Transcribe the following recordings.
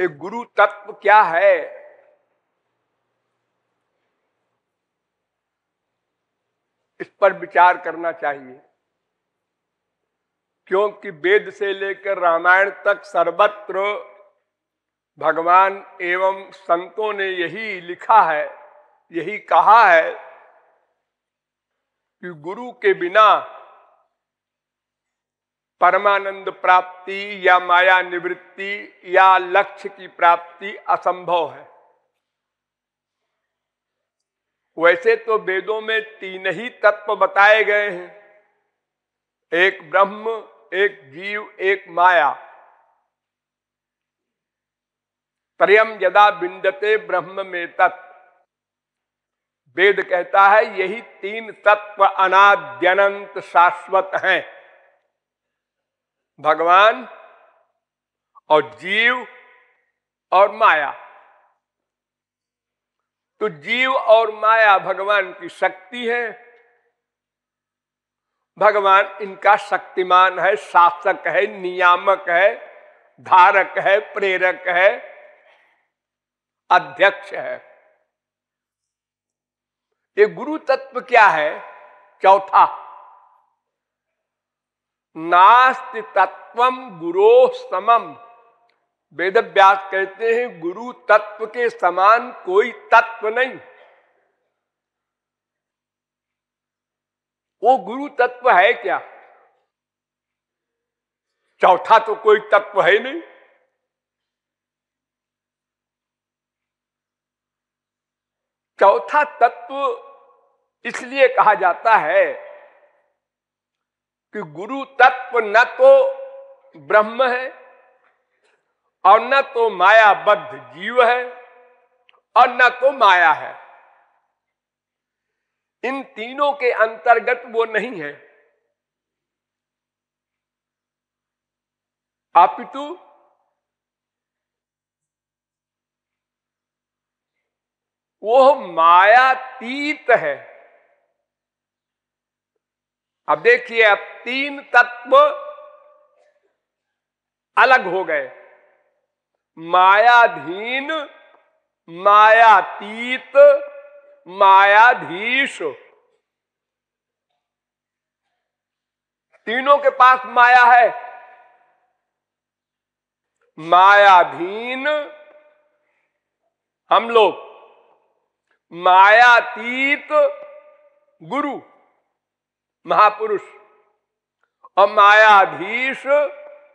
ये गुरु तत्व क्या है इस पर विचार करना चाहिए क्योंकि वेद से लेकर रामायण तक सर्वत्र भगवान एवं संतों ने यही लिखा है यही कहा है कि गुरु के बिना परमानंद प्राप्ति या माया निवृत्ति या लक्ष्य की प्राप्ति असंभव है वैसे तो वेदों में तीन ही तत्व बताए गए हैं एक ब्रह्म एक जीव एक माया त्रयम यदा बिंदते ब्रह्म में तत्व वेद कहता है यही तीन तत्व अनाद्यनंत शाश्वत हैं भगवान और जीव और माया तो जीव और माया भगवान की शक्ति है भगवान इनका शक्तिमान है शासक है नियामक है धारक है प्रेरक है अध्यक्ष है ये गुरु तत्व क्या है चौथा नास्ति तत्व गुरु समम वेद व्यास कहते हैं गुरु तत्व के समान कोई तत्व नहीं वो गुरु तत्व है क्या चौथा तो कोई तत्व है नहीं चौथा तत्व इसलिए कहा जाता है कि गुरु तत्व न तो ब्रह्म है और न तो मायाबद्ध जीव है और न तो माया है इन तीनों के अंतर्गत वो नहीं है अपितु वो मायातीत है अब देखिए अब तीन तत्व अलग हो गए मायाधीन मायातीत मायाधीश तीनों के पास माया है मायाधीन हम लोग मायातीत गुरु महापुरुष और मायाधीश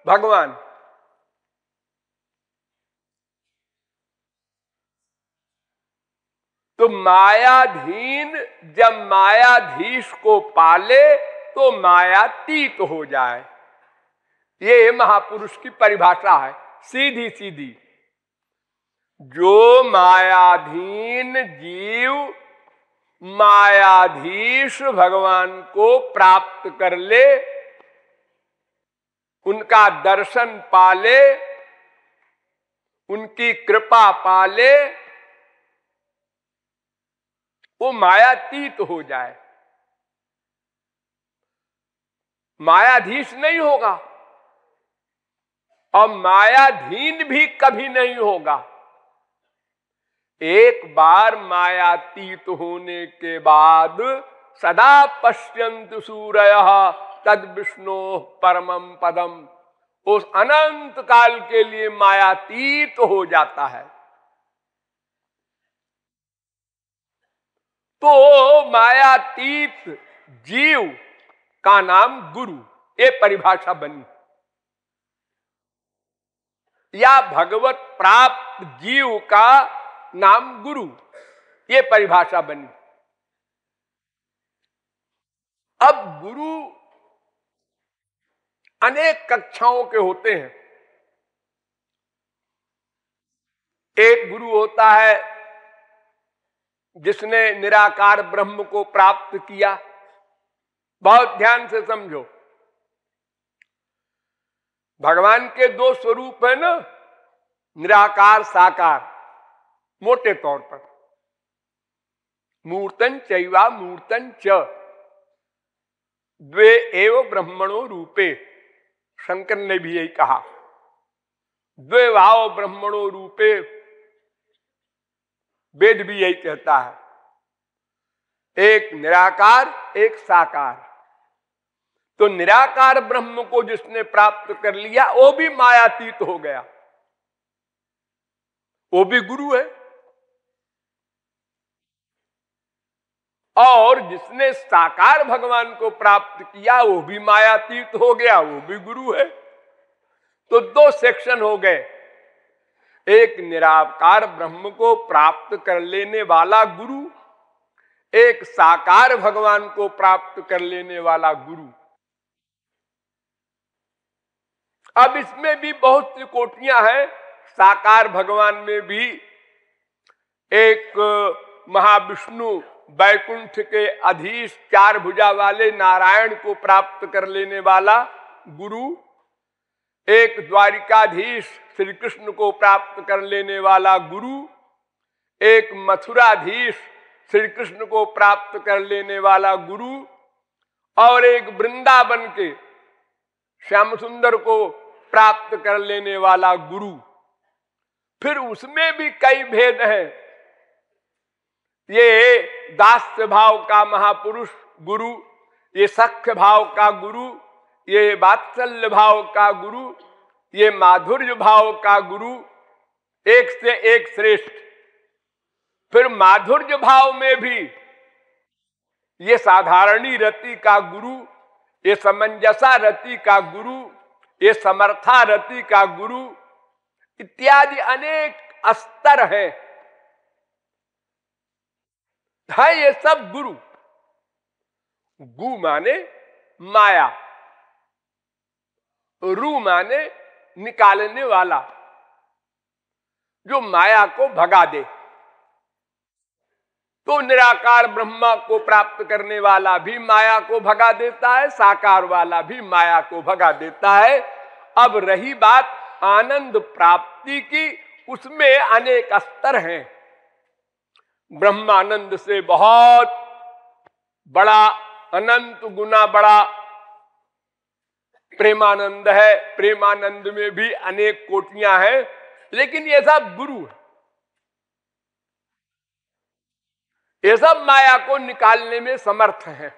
भगवान तो मायाधीन जब मायाधीश को पाले तो मायातीत हो जाए ये महापुरुष की परिभाषा है सीधी सीधी जो मायाधीन जीव मायाधीश भगवान को प्राप्त कर ले उनका दर्शन पाले उनकी कृपा पाले वो मायातीत हो जाए मायाधीश नहीं होगा और मायाधीन भी कभी नहीं होगा एक बार मायातीत होने के बाद सदा पश्यंत सूर्य तद विष्णु परमम पदम उस अनंत काल के लिए मायातीत हो जाता है तो मायातीत जीव का नाम गुरु ये परिभाषा बनी या भगवत प्राप्त जीव का नाम गुरु ये परिभाषा बनी अब गुरु अनेक कक्षाओं के होते हैं एक गुरु होता है जिसने निराकार ब्रह्म को प्राप्त किया बहुत ध्यान से समझो भगवान के दो स्वरूप है ना निराकार साकार मोटे तौर पर मूर्तन चैवा मूर्तन च द्वे एव ब्रह्मणो रूपे शंकर ने भी यही कहा द्वे वाव ब्राह्मणों रूपे वेद भी यही कहता है एक निराकार एक साकार तो निराकार ब्रह्म को जिसने प्राप्त कर लिया वो भी मायातीत हो गया वो भी गुरु है और जिसने साकार भगवान को प्राप्त किया वो भी मायातीत हो गया वो भी गुरु है तो दो सेक्शन हो गए एक निराकार ब्रह्म को प्राप्त कर लेने वाला गुरु एक साकार भगवान को प्राप्त कर लेने वाला गुरु अब इसमें भी बहुत सी कोटियां हैं साकार भगवान में भी एक महाविष्णु बैकुंठ के अधीश चार भुजा वाले नारायण को प्राप्त कर लेने वाला गुरु एक द्वारिकाधीश श्री कृष्ण को प्राप्त कर लेने वाला गुरु एक मथुराधीश श्री कृष्ण को प्राप्त कर लेने वाला गुरु और एक वृंदावन के श्याम सुंदर को प्राप्त कर लेने वाला गुरु फिर उसमें भी कई भेद हैं ये दास भाव का महापुरुष गुरु ये सख्य भाव का गुरु ये वात्सल्य भाव का गुरु ये माधुर्य भाव का गुरु एक से एक श्रेष्ठ फिर माधुर्य भाव में भी ये साधारणी रति का गुरु ये समंजसा रति का गुरु ये समर्था रति का गुरु इत्यादि अनेक स्तर हैं है ये सब गुरु गु माने माया रू माने निकालने वाला जो माया को भगा दे तो निराकार ब्रह्मा को प्राप्त करने वाला भी माया को भगा देता है साकार वाला भी माया को भगा देता है अब रही बात आनंद प्राप्ति की उसमें अनेक स्तर हैं ब्रह्मानंद से बहुत बड़ा अनंत गुना बड़ा प्रेमानंद है प्रेमानंद में भी अनेक कोटियां हैं लेकिन ये सब गुरु है ये सब माया को निकालने में समर्थ है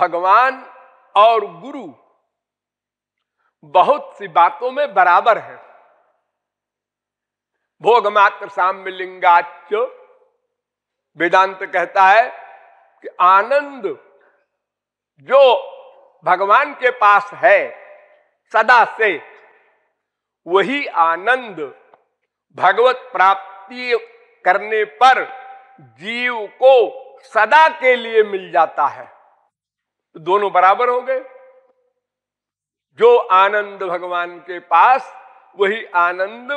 भगवान और गुरु बहुत सी बातों में बराबर है भोगमात्र साम्य लिंगाच वेदांत कहता है कि आनंद जो भगवान के पास है सदा से वही आनंद भगवत प्राप्ति करने पर जीव को सदा के लिए मिल जाता है तो दोनों बराबर हो गए जो आनंद भगवान के पास वही आनंद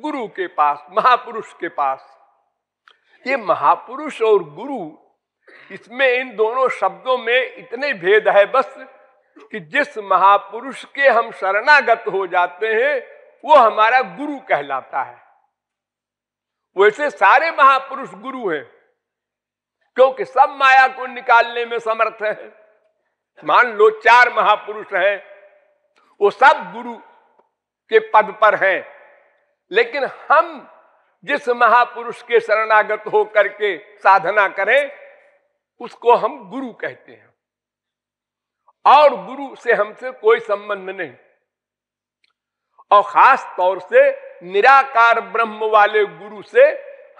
गुरु के पास महापुरुष के पास ये महापुरुष और गुरु इसमें इन दोनों शब्दों में इतने भेद है बस कि जिस महापुरुष के हम शरणागत हो जाते हैं वो हमारा गुरु कहलाता है वैसे सारे महापुरुष गुरु हैं क्योंकि सब माया को निकालने में समर्थ है मान लो चार महापुरुष हैं वो सब गुरु के पद पर हैं लेकिन हम जिस महापुरुष के शरणागत हो करके साधना करें उसको हम गुरु कहते हैं और गुरु से हमसे कोई संबंध नहीं और खास तौर से निराकार ब्रह्म वाले गुरु से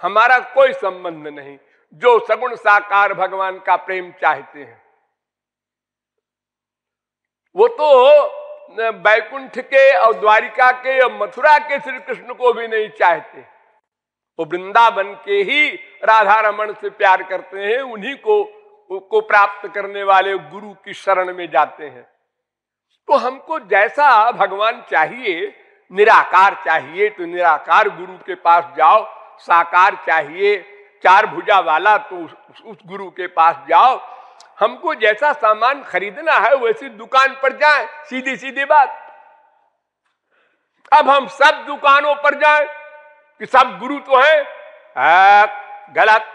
हमारा कोई संबंध नहीं जो सगुण साकार भगवान का प्रेम चाहते हैं वो तो बैकुंठ के और द्वारिका के और मथुरा के श्री कृष्ण को भी नहीं चाहते वो वृंदावन के ही राधा रमन से प्यार करते हैं उन्हीं को को प्राप्त करने वाले गुरु की शरण में जाते हैं तो हमको जैसा भगवान चाहिए निराकार चाहिए तो निराकार गुरु के पास जाओ साकार चाहिए चार भुजा वाला तो उस, उस गुरु के पास जाओ हमको जैसा सामान खरीदना है वैसी दुकान पर जाए सीधी सीधी बात अब हम सब दुकानों पर जाए कि सब गुरु तो है हाँ, गलत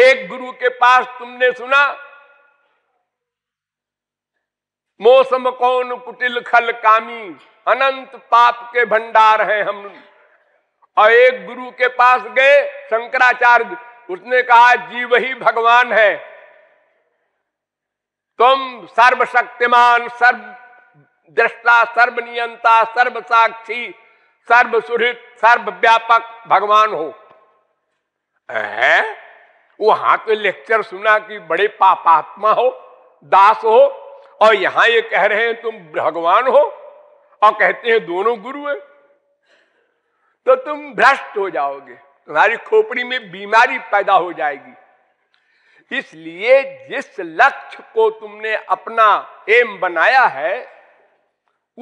एक गुरु के पास तुमने सुना मौसम कौन कुटिल खल कामी अनंत पाप के भंडार हैं हम और एक गुरु के पास गए शंकराचार्य उसने कहा जीव ही भगवान है तुम सर्वशक्तिमान सर्व दृष्टा सर्वनियंता सर्व साक्षी सर्व सुहित सर्व व्यापक भगवान हो है वहां के लेक्चर सुना कि बड़े पापात्मा हो दास हो और यहां ये कह रहे हैं तुम भगवान हो और कहते हैं दोनों गुरु हैं तो तुम भ्रष्ट हो जाओगे तुम्हारी खोपड़ी में बीमारी पैदा हो जाएगी इसलिए जिस लक्ष्य को तुमने अपना एम बनाया है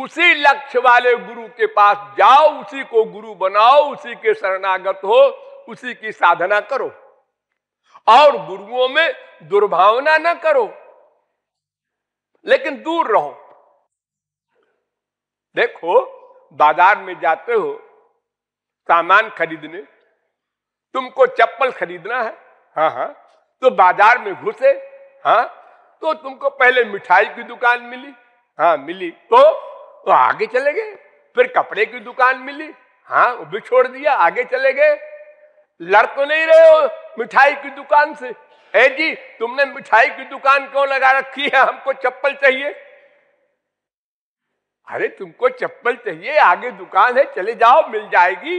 उसी लक्ष्य वाले गुरु के पास जाओ उसी को गुरु बनाओ उसी के शरणागत हो उसी की साधना करो और गुरुओं में दुर्भावना न करो लेकिन दूर रहो देखो बाजार में जाते हो सामान खरीदने तुमको चप्पल खरीदना है हाँ हाँ तो बाजार में घुसे हाँ तो तुमको पहले मिठाई की दुकान मिली हाँ मिली तो, तो आगे चले गए फिर कपड़े की दुकान मिली हाँ वो भी छोड़ दिया आगे चले गए लड़ तो नहीं रहे हो मिठाई की दुकान से ए जी तुमने मिठाई की दुकान क्यों लगा रखी है हमको चप्पल चाहिए अरे तुमको चप्पल चाहिए आगे दुकान है चले जाओ मिल जाएगी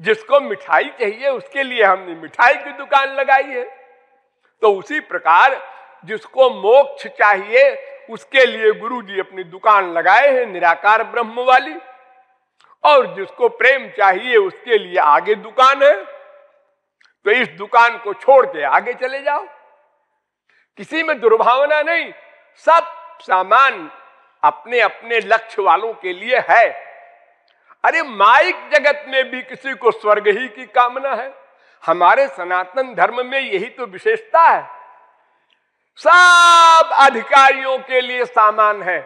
जिसको मिठाई चाहिए उसके लिए हमने मिठाई की दुकान लगाई है तो उसी प्रकार जिसको मोक्ष चाहिए उसके लिए गुरु जी अपनी दुकान लगाए हैं निराकार ब्रह्म वाली और जिसको प्रेम चाहिए उसके लिए आगे दुकान है तो इस दुकान को छोड़ के आगे चले जाओ किसी में दुर्भावना नहीं सब सामान अपने अपने लक्ष्य वालों के लिए है अरे माइक जगत में भी किसी को स्वर्ग ही की कामना है हमारे सनातन धर्म में यही तो विशेषता है सब अधिकारियों के लिए सामान है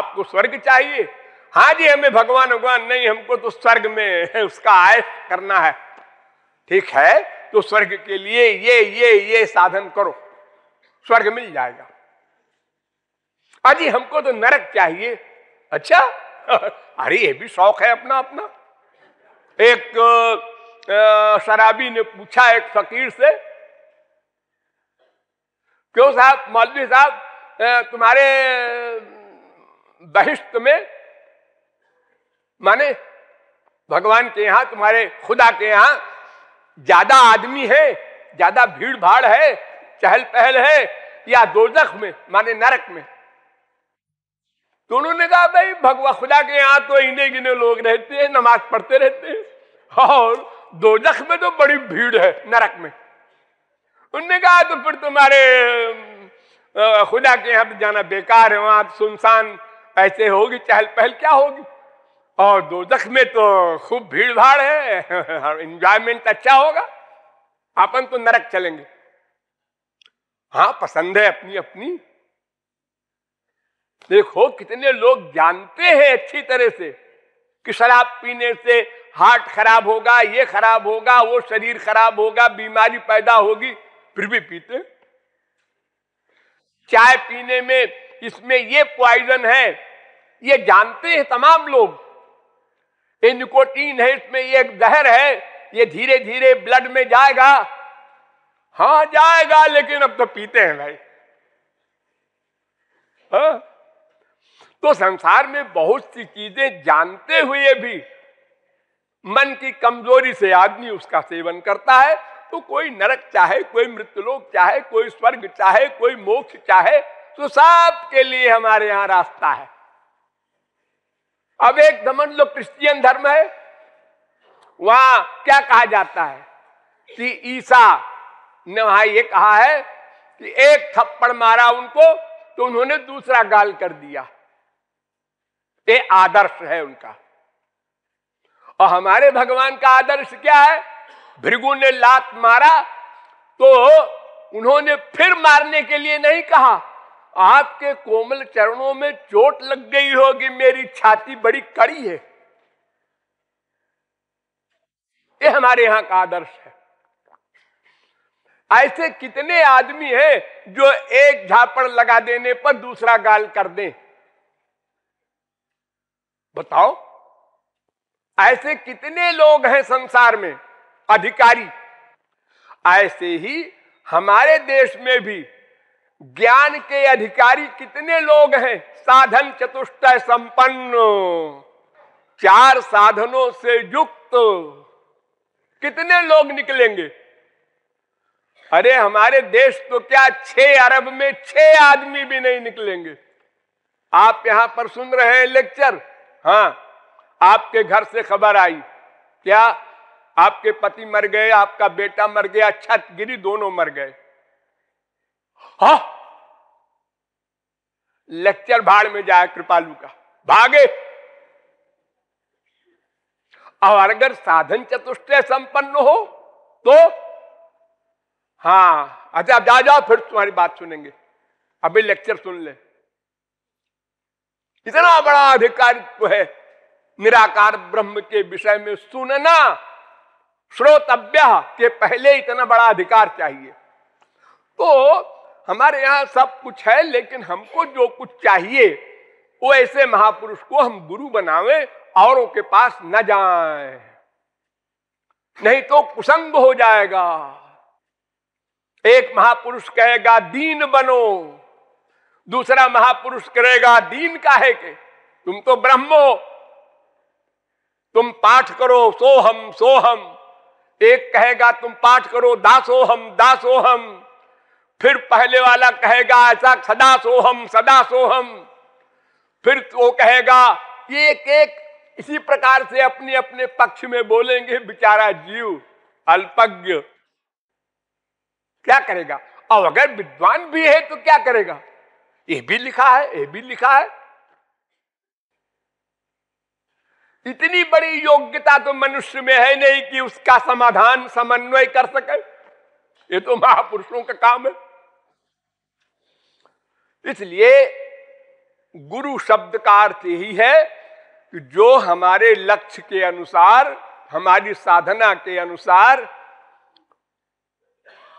आपको स्वर्ग चाहिए हाँ जी हमें भगवान भगवान नहीं हमको तो स्वर्ग में उसका आय करना है ठीक है तो स्वर्ग के लिए ये ये ये साधन करो स्वर्ग मिल जाएगा अजी हमको तो नरक चाहिए अच्छा अरे ये भी शौक है अपना अपना एक शराबी ने पूछा एक फकीर से क्यों साहब मौलवी साहब तुम्हारे बहिष्त में माने भगवान के यहां तुम्हारे खुदा के यहां ज्यादा आदमी है ज्यादा भीड़ भाड़ है चहल पहल है या दोजख में माने नरक में तो उन्होंने कहा भाई भगवान खुदा के यहाँ तो इन्हें गिने लोग रहते हैं नमाज पढ़ते रहते हैं और दो में तो बड़ी भीड़ है नरक में उनने कहा तो फिर तुम्हारे खुदा के यहाँ तो जाना बेकार है वहां तो सुनसान ऐसे होगी चहल पहल क्या होगी और दो में तो खूब भीड़ भाड़ है इंजॉयमेंट अच्छा होगा अपन तो नरक चलेंगे हाँ पसंद है अपनी अपनी देखो कितने लोग जानते हैं अच्छी तरह से कि शराब पीने से हार्ट खराब होगा ये खराब होगा वो शरीर खराब होगा बीमारी पैदा होगी फिर भी पीते चाय पीने में इसमें ये पॉइजन है ये जानते हैं तमाम लोग ये निकोटीन है इसमें ये जहर है ये धीरे धीरे ब्लड में जाएगा हाँ जाएगा लेकिन अब तो पीते हैं भाई हाँ तो संसार में बहुत सी चीजें जानते हुए भी मन की कमजोरी से आदमी उसका सेवन करता है तो कोई नरक चाहे कोई मृत्युलोक चाहे कोई स्वर्ग चाहे कोई मोक्ष चाहे तो सब के लिए हमारे यहां रास्ता है अब एक दमन लो क्रिश्चियन धर्म है वहां क्या कहा जाता है कि ईसा ने वहां ये कहा है कि एक थप्पड़ मारा उनको तो उन्होंने दूसरा गाल कर दिया ये आदर्श है उनका और हमारे भगवान का आदर्श क्या है भृगु ने लात मारा तो उन्होंने फिर मारने के लिए नहीं कहा आपके कोमल चरणों में चोट लग गई होगी मेरी छाती बड़ी कड़ी है ये हमारे यहां का आदर्श है ऐसे कितने आदमी हैं जो एक झापड़ लगा देने पर दूसरा गाल कर दें बताओ ऐसे कितने लोग हैं संसार में अधिकारी ऐसे ही हमारे देश में भी ज्ञान के अधिकारी कितने लोग हैं साधन चतुष्ट संपन्न चार साधनों से युक्त कितने लोग निकलेंगे अरे हमारे देश तो क्या छह अरब में छह आदमी भी नहीं निकलेंगे आप यहां पर सुन रहे हैं लेक्चर हाँ आपके घर से खबर आई क्या आपके पति मर गए आपका बेटा मर गया छत गिरी दोनों मर गए हा लेक्चर भाड़ में जाए कृपालू का भागे और अगर साधन चतुष्टय संपन्न हो तो हाँ अच्छा जा जाओ फिर तुम्हारी बात सुनेंगे अभी लेक्चर सुन ले इतना बड़ा अधिकारित्व तो है निराकार ब्रह्म के विषय में सुनना श्रोतव्य के पहले इतना बड़ा अधिकार चाहिए तो हमारे यहाँ सब कुछ है लेकिन हमको जो कुछ चाहिए वो ऐसे महापुरुष को हम गुरु बनावे औरों के पास न जाए नहीं तो कुसंग हो जाएगा एक महापुरुष कहेगा दीन बनो दूसरा महापुरुष करेगा दीन का है के तुम तो ब्रह्मो तुम पाठ करो सोहम सोहम एक कहेगा तुम पाठ करो दासोहम दासोहम फिर पहले वाला कहेगा ऐसा सदा सोहम सदा सोहम फिर वो कहेगा एक एक इसी प्रकार से अपने अपने पक्ष में बोलेंगे बेचारा जीव अल्पज्ञ क्या करेगा और अगर विद्वान भी है तो क्या करेगा ये भी लिखा है ये भी लिखा है इतनी बड़ी योग्यता तो मनुष्य में है नहीं कि उसका समाधान समन्वय कर सके ये तो महापुरुषों का काम है इसलिए गुरु शब्द का अर्थ यही है कि जो हमारे लक्ष्य के अनुसार हमारी साधना के अनुसार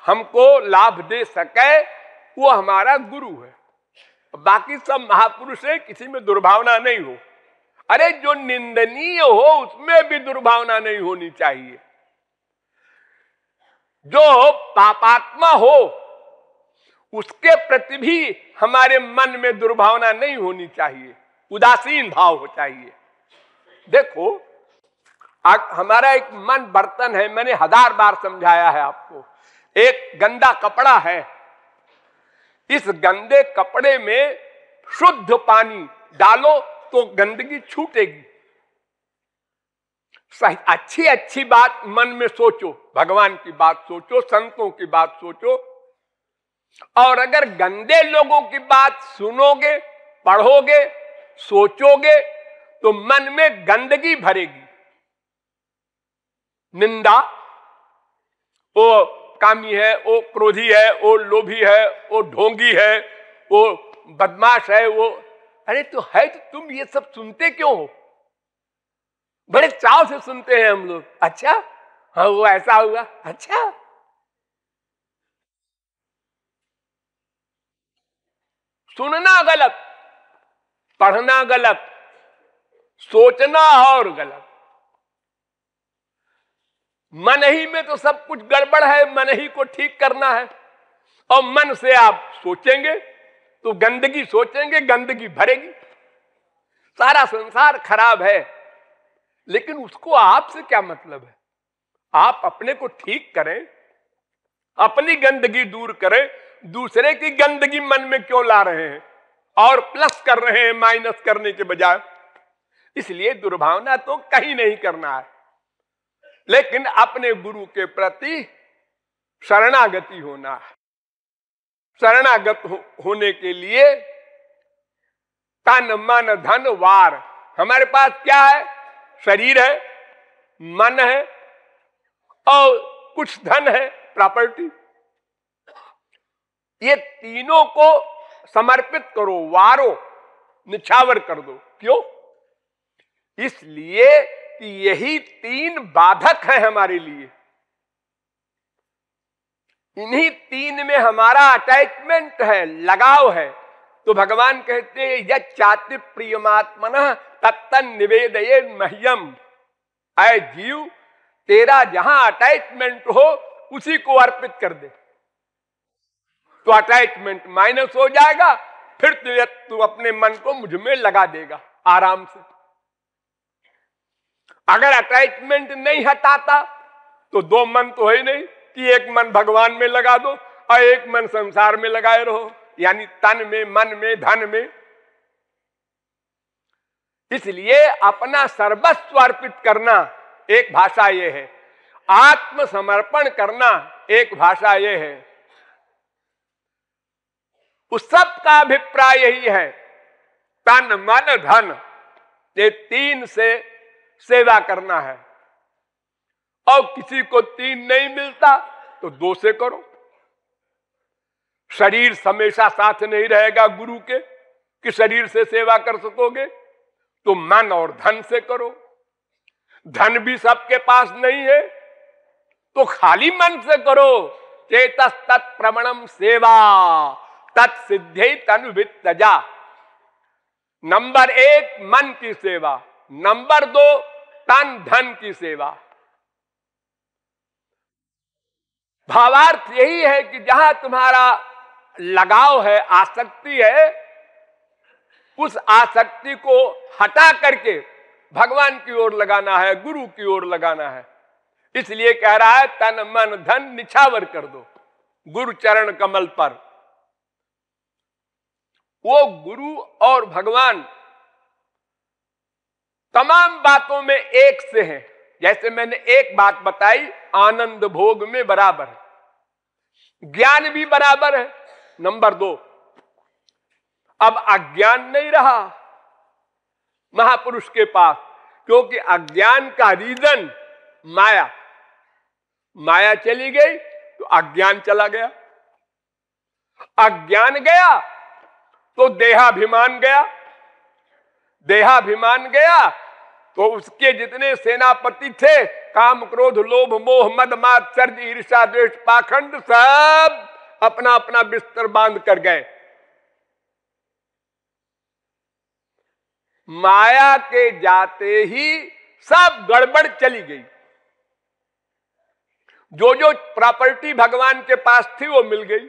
हमको लाभ दे सके वो हमारा गुरु है बाकी सब महापुरुष है किसी में दुर्भावना नहीं हो अरे जो निंदनीय हो उसमें भी दुर्भावना नहीं होनी चाहिए जो पापात्मा हो उसके प्रति भी हमारे मन में दुर्भावना नहीं होनी चाहिए उदासीन भाव हो चाहिए देखो हमारा एक मन बर्तन है मैंने हजार बार समझाया है आपको एक गंदा कपड़ा है इस गंदे कपड़े में शुद्ध पानी डालो तो गंदगी छूटेगी अच्छी अच्छी बात मन में सोचो भगवान की बात सोचो संतों की बात सोचो और अगर गंदे लोगों की बात सुनोगे पढ़ोगे सोचोगे तो मन में गंदगी भरेगी निंदा वो कामी है वो क्रोधी है वो लोभी है वो ढोंगी है वो बदमाश है वो अरे तो है तो तुम ये सब सुनते क्यों हो बड़े चाव से सुनते हैं हम लोग अच्छा हाँ वो ऐसा हुआ अच्छा सुनना गलत पढ़ना गलत सोचना और गलत मन ही में तो सब कुछ गड़बड़ है मन ही को ठीक करना है और मन से आप सोचेंगे तो गंदगी सोचेंगे गंदगी भरेगी सारा संसार खराब है लेकिन उसको आपसे क्या मतलब है आप अपने को ठीक करें अपनी गंदगी दूर करें दूसरे की गंदगी मन में क्यों ला रहे हैं और प्लस कर रहे हैं माइनस करने के बजाय इसलिए दुर्भावना तो कहीं नहीं करना है लेकिन अपने गुरु के प्रति शरणागति होना है शरणागत हो, होने के लिए तन मन धन वार हमारे पास क्या है शरीर है मन है और कुछ धन है प्रॉपर्टी ये तीनों को समर्पित करो वारो निछावर कर दो क्यों इसलिए यही तीन बाधक है हमारे लिए इन्हीं तीन में हमारा अटैचमेंट है लगाव है तो भगवान कहते हैं यह चाति प्रियमात्मन तत्तन निवेदये मह्यम आय जीव तेरा जहां अटैचमेंट हो उसी को अर्पित कर दे तो अटैचमेंट माइनस हो जाएगा फिर तो तू अपने मन को मुझ में लगा देगा आराम से अगर अटैचमेंट नहीं हटाता तो दो मन तो है नहीं कि एक मन भगवान में लगा दो और एक मन संसार में लगाए रहो यानी तन में मन में धन में इसलिए अपना सर्वस्व अर्पित करना एक भाषा ये है आत्मसमर्पण करना एक भाषा ये है उस सब का अभिप्राय यही है तन मन धन ये तीन से सेवा करना है और किसी को तीन नहीं मिलता तो दो से करो शरीर हमेशा साथ नहीं रहेगा गुरु के कि शरीर से सेवा कर सकोगे तो मन और धन से करो धन भी सबके पास नहीं है तो खाली मन से करो चेतस तत्प्रमणम सेवा तत्सिद्धि तनु वित्तजा नंबर एक मन की सेवा नंबर दो तन धन की सेवा भावार्थ यही है कि जहां तुम्हारा लगाव है आसक्ति है उस आसक्ति को हटा करके भगवान की ओर लगाना है गुरु की ओर लगाना है इसलिए कह रहा है तन मन धन निछावर कर दो गुरु चरण कमल पर वो गुरु और भगवान तमाम बातों में एक से हैं जैसे मैंने एक बात बताई आनंद भोग में बराबर है ज्ञान भी बराबर है नंबर दो अब अज्ञान नहीं रहा महापुरुष के पास क्योंकि अज्ञान का रीजन माया माया चली गई तो अज्ञान चला गया अज्ञान गया तो देहाभिमान गया देहाभिमान गया तो उसके जितने सेनापति थे काम क्रोध लोभ मोह मद मात्सर्ज ईर्षा देश पाखंड सब अपना अपना बिस्तर बांध कर गए माया के जाते ही सब गड़बड़ चली गई जो जो प्रॉपर्टी भगवान के पास थी वो मिल गई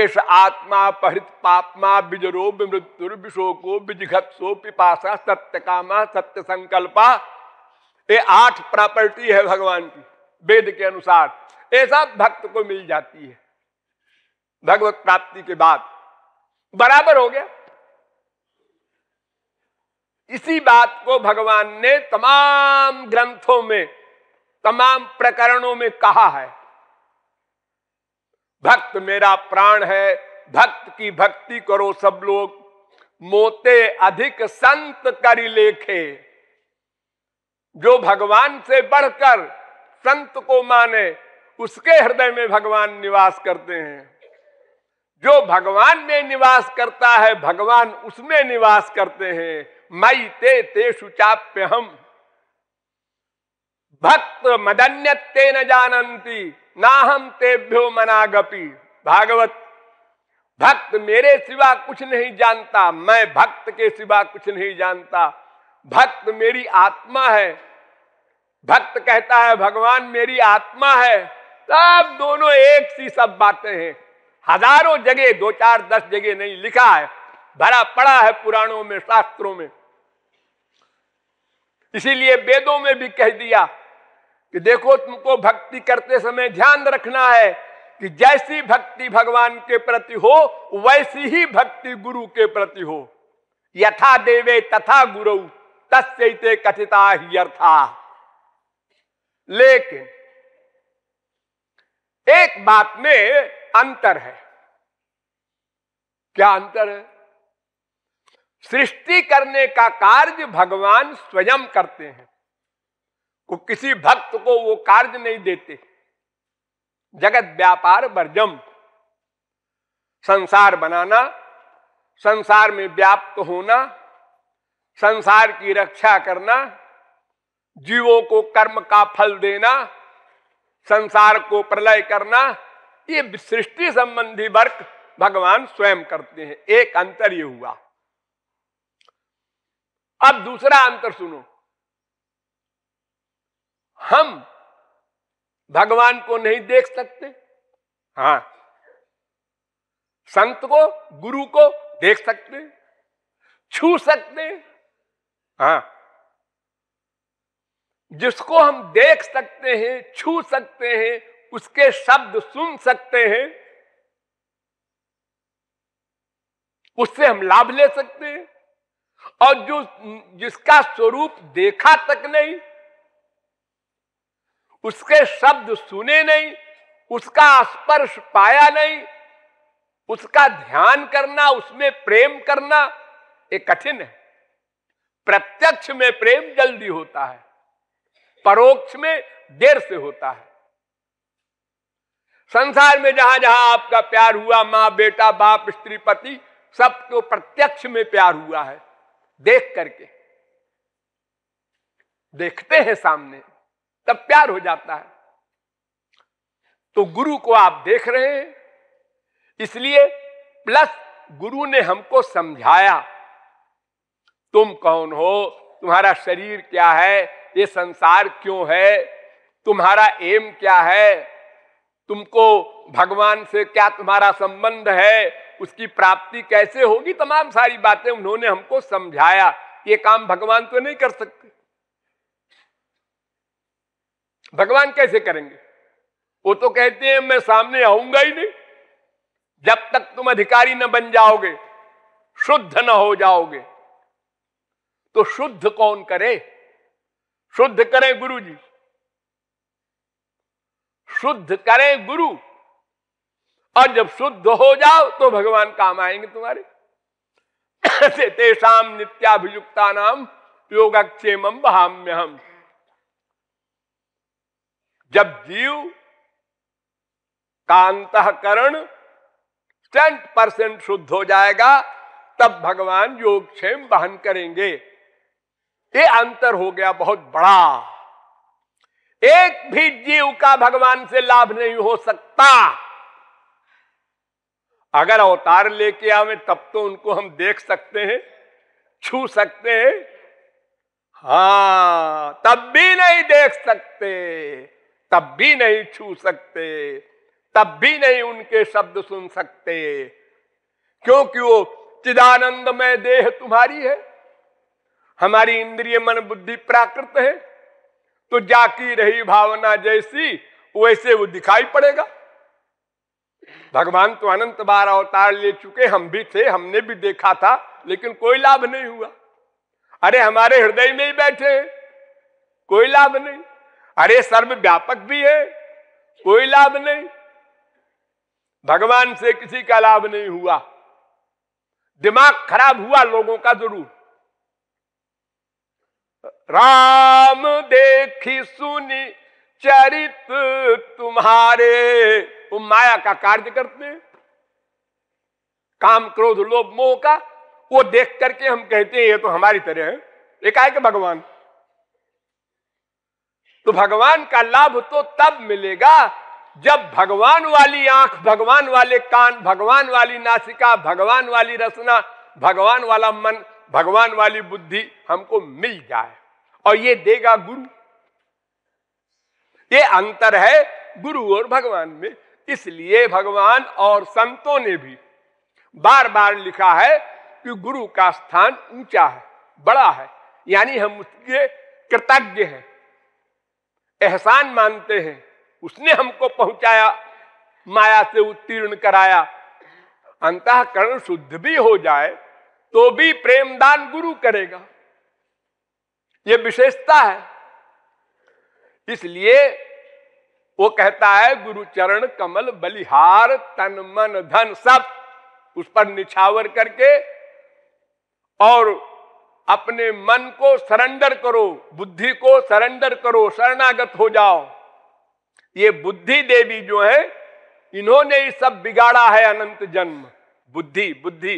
एस आत्मा पहृत पापमा बिजरो मृत्युर्विशोको बिजघत्सो पिपाशा सत्य कामा सत्य संकल्पा ये आठ प्रॉपर्टी है भगवान की वेद के अनुसार ये सब भक्त को मिल जाती है भगवत प्राप्ति के बाद बराबर हो गया इसी बात को भगवान ने तमाम ग्रंथों में तमाम प्रकरणों में कहा है भक्त मेरा प्राण है भक्त की भक्ति करो सब लोग मोते अधिक संत करी लेखे जो भगवान से बढ़कर संत को माने उसके हृदय में भगवान निवास करते हैं जो भगवान में निवास करता है भगवान उसमें निवास करते हैं मई ते तेषु चाप्य हम भक्त मदन्यते न जानती ना हम तेभ्यो मनागपी भागवत भक्त मेरे सिवा कुछ नहीं जानता मैं भक्त के सिवा कुछ नहीं जानता भक्त मेरी आत्मा है भक्त कहता है भगवान मेरी आत्मा है सब दोनों एक सी सब बातें हैं हजारों जगह दो चार दस जगह नहीं लिखा है भरा पड़ा है पुराणों में शास्त्रों में इसीलिए वेदों में भी कह दिया कि देखो तुमको भक्ति करते समय ध्यान रखना है कि जैसी भक्ति भगवान के प्रति हो वैसी ही भक्ति गुरु के प्रति हो यथा देवे तथा गुरु तस्ते कथिता ही अर्था लेकिन एक बात में अंतर है क्या अंतर है सृष्टि करने का कार्य भगवान स्वयं करते हैं वो किसी भक्त को वो कार्य नहीं देते जगत व्यापार बर्जम संसार बनाना संसार में व्याप्त होना संसार की रक्षा करना जीवों को कर्म का फल देना संसार को प्रलय करना ये सृष्टि संबंधी वर्क भगवान स्वयं करते हैं एक अंतर ये हुआ अब दूसरा अंतर सुनो हम भगवान को नहीं देख सकते हाँ संत को गुरु को देख सकते छू सकते हाँ जिसको हम देख सकते हैं छू सकते हैं उसके शब्द सुन सकते हैं उससे हम लाभ ले सकते हैं और जो जिसका स्वरूप देखा तक नहीं उसके शब्द सुने नहीं उसका स्पर्श पाया नहीं उसका ध्यान करना उसमें प्रेम करना ये कठिन है प्रत्यक्ष में प्रेम जल्दी होता है परोक्ष में देर से होता है संसार में जहां जहां आपका प्यार हुआ मां बेटा बाप स्त्री पति सबको प्रत्यक्ष में प्यार हुआ है देख करके देखते हैं सामने तब प्यार हो जाता है तो गुरु को आप देख रहे हैं इसलिए प्लस गुरु ने हमको समझाया तुम कौन हो तुम्हारा शरीर क्या है ये संसार क्यों है तुम्हारा एम क्या है तुमको भगवान से क्या तुम्हारा संबंध है उसकी प्राप्ति कैसे होगी तमाम सारी बातें उन्होंने हमको समझाया ये काम भगवान तो नहीं कर सकते भगवान कैसे करेंगे वो तो कहते हैं मैं सामने आऊंगा ही नहीं जब तक तुम अधिकारी न बन जाओगे शुद्ध न हो जाओगे तो शुद्ध कौन करे शुद्ध करें गुरु जी शुद्ध करें गुरु और जब शुद्ध हो जाओ तो भगवान काम आएंगे तुम्हारे तेषाम नित्याभियुक्ता नाम योगक्षेम बहाम्य हम जब जीव का अंतकरण सेंट परसेंट शुद्ध हो जाएगा तब भगवान योगक्षेम वहन करेंगे ये अंतर हो गया बहुत बड़ा एक भी जीव का भगवान से लाभ नहीं हो सकता अगर अवतार लेके आवे तब तो उनको हम देख सकते हैं छू सकते हैं हाँ तब भी नहीं देख सकते तब भी नहीं छू सकते तब भी नहीं उनके शब्द सुन सकते क्योंकि वो चिदानंद में देह तुम्हारी है हमारी इंद्रिय मन बुद्धि प्राकृत है तो जाकी रही भावना जैसी वैसे वो दिखाई पड़ेगा भगवान तो अनंत बार अवतार ले चुके हम भी थे हमने भी देखा था लेकिन कोई लाभ नहीं हुआ अरे हमारे हृदय में ही बैठे कोई लाभ नहीं अरे सर्व व्यापक भी है कोई लाभ नहीं भगवान से किसी का लाभ नहीं हुआ दिमाग खराब हुआ लोगों का जरूर राम देखी सुनी चरित तुम्हारे वो माया का कार्य करते काम क्रोध लोभ मोह का वो देख करके हम कहते हैं ये तो हमारी तरह है एकाएक भगवान तो भगवान का लाभ तो तब मिलेगा जब भगवान वाली आंख भगवान वाले कान भगवान वाली नासिका भगवान वाली रचना भगवान वाला मन भगवान वाली बुद्धि हमको मिल जाए और ये देगा गुरु ये अंतर है गुरु और भगवान में इसलिए भगवान और संतों ने भी बार बार लिखा है कि गुरु का स्थान ऊंचा है बड़ा है यानी हम उसके कृतज्ञ हैं एहसान मानते हैं उसने हमको पहुंचाया माया से उत्तीर्ण कराया अंतकरण शुद्ध भी हो जाए तो भी प्रेमदान गुरु करेगा यह विशेषता है इसलिए वो कहता है गुरु चरण कमल बलिहार तन मन धन सब उस पर निछावर करके और अपने मन को सरेंडर करो बुद्धि को सरेंडर करो शरणागत हो जाओ ये बुद्धि देवी जो है इन्होंने ये सब बिगाड़ा है अनंत जन्म बुद्धि बुद्धि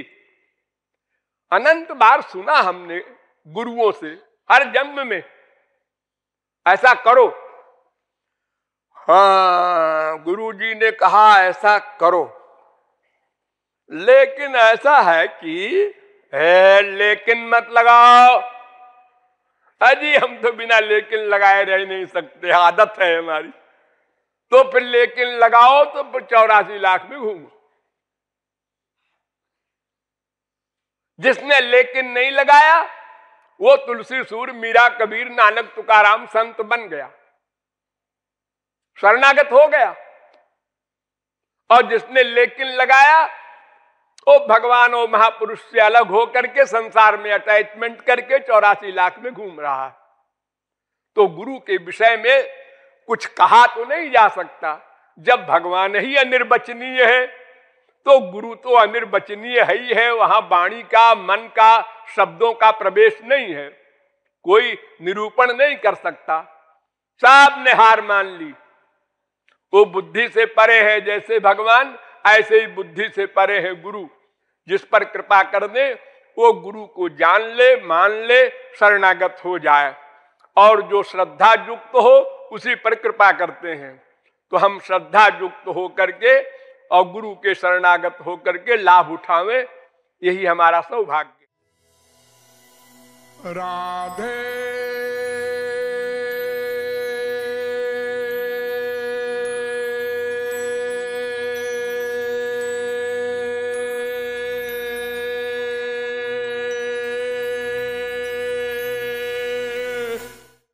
अनंत बार सुना हमने गुरुओं से हर जन्म में ऐसा करो हाँ गुरु जी ने कहा ऐसा करो लेकिन ऐसा है कि लेकिन मत लगाओ अजी हम तो बिना लेकिन लगाए रह नहीं सकते आदत है हमारी तो फिर लेकिन लगाओ तो फिर चौरासी लाख में घूमो जिसने लेकिन नहीं लगाया वो तुलसी सूर मीरा कबीर नानक तुकाराम संत बन गया शरणागत हो गया और जिसने लेकिन लगाया तो भगवान और महापुरुष से अलग होकर के संसार में अटैचमेंट करके चौरासी लाख में घूम रहा है तो गुरु के विषय में कुछ कहा तो नहीं जा सकता जब भगवान ही अनिर्वचनीय है तो गुरु तो अनिर्वचनीय है ही है वहां वाणी का मन का शब्दों का प्रवेश नहीं है कोई निरूपण नहीं कर सकता सब ने हार मान ली वो बुद्धि से परे है जैसे भगवान ऐसे ही बुद्धि से परे है गुरु जिस पर कृपा कर दे वो गुरु को जान ले मान ले शरणागत हो जाए और जो श्रद्धा युक्त हो उसी पर कृपा करते हैं तो हम श्रद्धा युक्त हो करके और गुरु के शरणागत हो करके लाभ उठावे यही हमारा सौभाग्य राधे